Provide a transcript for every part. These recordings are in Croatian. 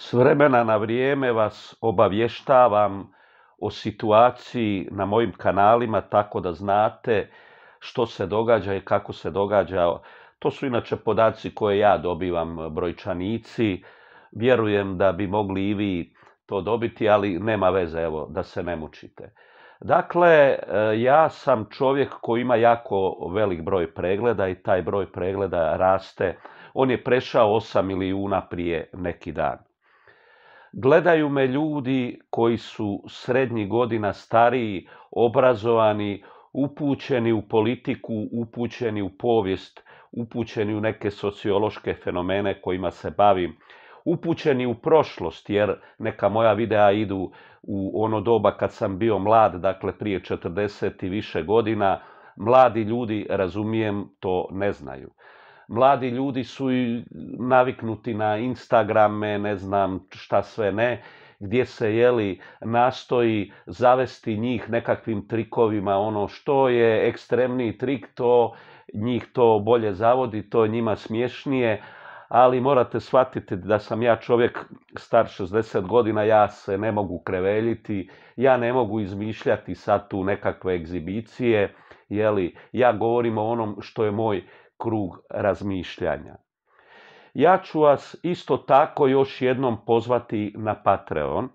S vremena na vrijeme vas obavještavam o situaciji na mojim kanalima tako da znate što se događa i kako se događa. To su inače podaci koje ja dobivam brojčanici. Vjerujem da bi mogli i vi to dobiti, ali nema veze, evo, da se ne mučite. Dakle, e, ja sam čovjek koji ima jako velik broj pregleda i taj broj pregleda raste. On je prešao 8 milijuna prije neki dan. Gledaju me ljudi koji su srednjih godina stariji, obrazovani, upućeni u politiku, upućeni u povijest, upućeni u neke sociološke fenomene kojima se bavim, upućeni u prošlost, jer neka moja videa idu u ono doba kad sam bio mlad, dakle prije 40 i više godina, mladi ljudi, razumijem, to ne znaju mladi ljudi su i naviknuti na Instagrame, ne znam šta sve ne, gdje se jeli nastoji zavesti njih nekakvim trikovima, ono što je ekstremni trik, to njih to bolje zavodi, to njima smješnije, ali morate shvatiti da sam ja čovjek star 60 godina, ja se ne mogu kreveljiti, ja ne mogu izmišljati sad tu nekakve egzibicije, jeli, ja govorim o onom što je moj krug razmišljanja. Ja ću vas isto tako još jednom pozvati na Patreon.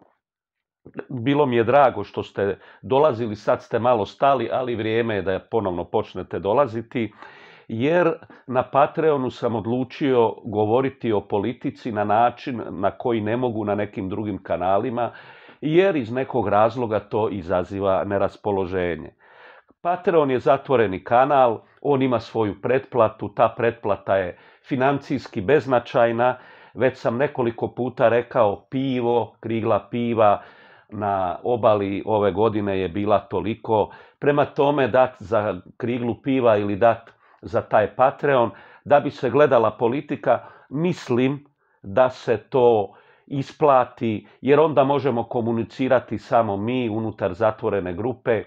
Bilo mi je drago što ste dolazili, sad ste malo stali, ali vrijeme je da ponovno počnete dolaziti, jer na Patreonu sam odlučio govoriti o politici na način na koji ne mogu na nekim drugim kanalima, jer iz nekog razloga to izaziva neraspoloženje. Patreon je zatvoreni kanal, on ima svoju pretplatu, ta pretplata je financijski beznačajna, već sam nekoliko puta rekao pivo, krigla piva na obali ove godine je bila toliko. Prema tome dat za kriglu piva ili dat za taj Patreon, da bi se gledala politika, mislim da se to isplati, jer onda možemo komunicirati samo mi unutar zatvorene grupe.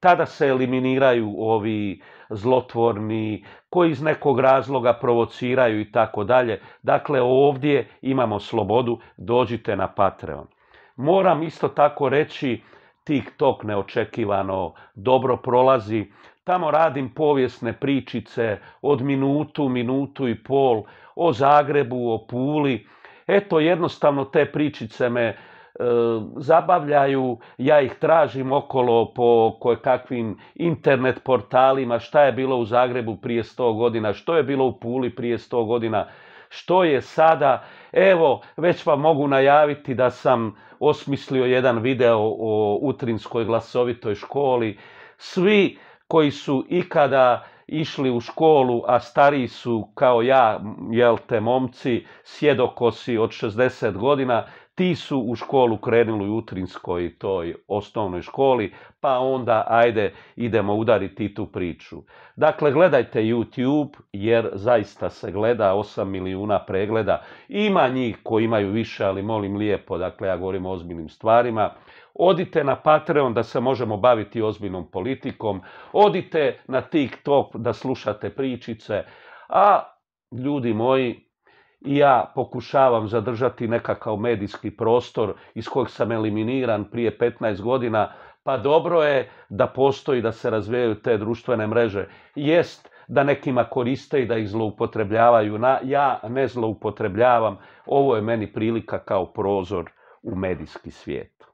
Tada se eliminiraju ovi zlotvorni, koji iz nekog razloga provociraju i tako dalje. Dakle, ovdje imamo slobodu, dođite na Patreon. Moram isto tako reći, TikTok neočekivano dobro prolazi. Tamo radim povijesne pričice od minutu, minutu i pol o Zagrebu, o Puli. Eto, jednostavno te pričice me E, zabavljaju, ja ih tražim okolo po kakvim internet portalima, šta je bilo u Zagrebu prije 100 godina, što je bilo u Puli prije 100 godina, što je sada. Evo, već vam mogu najaviti da sam osmislio jedan video o utrinskoj glasovitoj školi. Svi koji su ikada išli u školu, a stariji su kao ja, jel te momci, sjedokosi od 60 godina, ti su u školu krenuli u Utrinskoj toj osnovnoj školi, pa onda ajde idemo udariti tu priču. Dakle, gledajte YouTube jer zaista se gleda 8 milijuna pregleda. Ima njih koji imaju više, ali molim lijepo, dakle ja govorim o ozbiljnim stvarima. Odite na Patreon da se možemo baviti ozbiljnom politikom. Odite na TikTok da slušate pričice. A ljudi moji, i ja pokušavam zadržati nekakav medijski prostor iz kojeg sam eliminiran prije 15 godina, pa dobro je da postoji da se razvijaju te društvene mreže. Jest da nekima koriste i da ih zloupotrebljavaju. Na, ja ne zloupotrebljavam. Ovo je meni prilika kao prozor u medijski svijet.